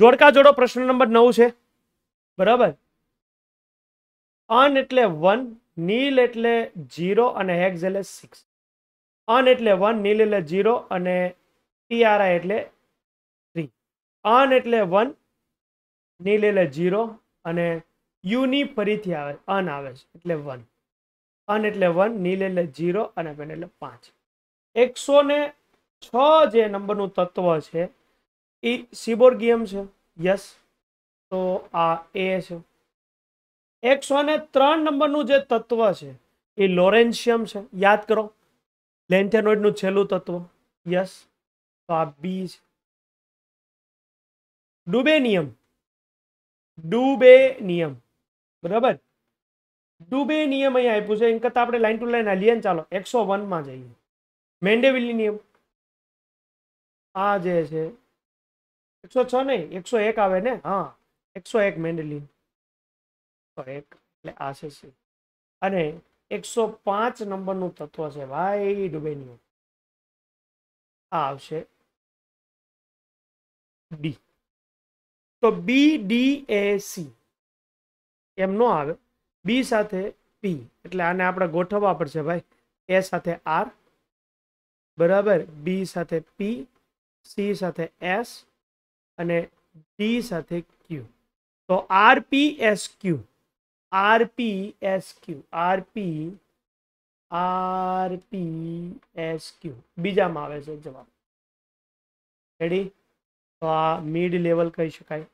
જોડકા જોડો પ્રશ્ન નંબર નવ છે બરાબર અન એટલે વન નીલ એટલે જીરો અને હેક્સ એટલે સિક્સ અન એટલે વન નીલ એટલે જીરો અને ટીઆરઆઈ એટલે થ્રી અન એટલે વન નીલ એટલે જીરો અને યુની ફરીથી આવે અન આવે છે એટલે વન અન એટલે વન નીલ એટલે જીરો અને પેન એટલે પાંચ એકસો ને છ જે નંબરનું તત્વ છે એ સિબોર્ગિયમ છે યસ તો આ એ છે એકસો ને ત્રણ નંબરનું જે તત્વ છે એ લોરેન્શિયમ છે યાદ કરો લેન્ટેનોઇડનું છેલ્લું તત્વ યસ તો આ બી છે ડુબેનિયમ ડુબેનિયમ બરાબર ડુબેનિયમ અહીંયા આપ્યું છે એમ કરતાં આપણે લાઈન ટુ લાઈન હાલીએ ને ચાલો એકસો વનમાં જઈએ મેન્ડેવિલી નિયમ આ જે છે એકસો છ નહીં એકસો એક આવે ને હા એકસો એક મેન્ડલી એક એટલે આ છે સી અને એકસો પાંચ નંબરનું તત્વ છે ભાઈ ડુબેનું આ આવશે ડી તો B D A C M નો આવે બી સાથે પી એટલે આને આપણે ગોઠવવા પડશે ભાઈ એ સાથે આર બરાબર બી સાથે પી સી સાથે એસ અને ટી સાથે ક્યુ તો RP S Q RP S Q RP RP S Q બીજામાં આવે છે જવાબ રેડી તો આ મિડ લેવલ કહી શકાય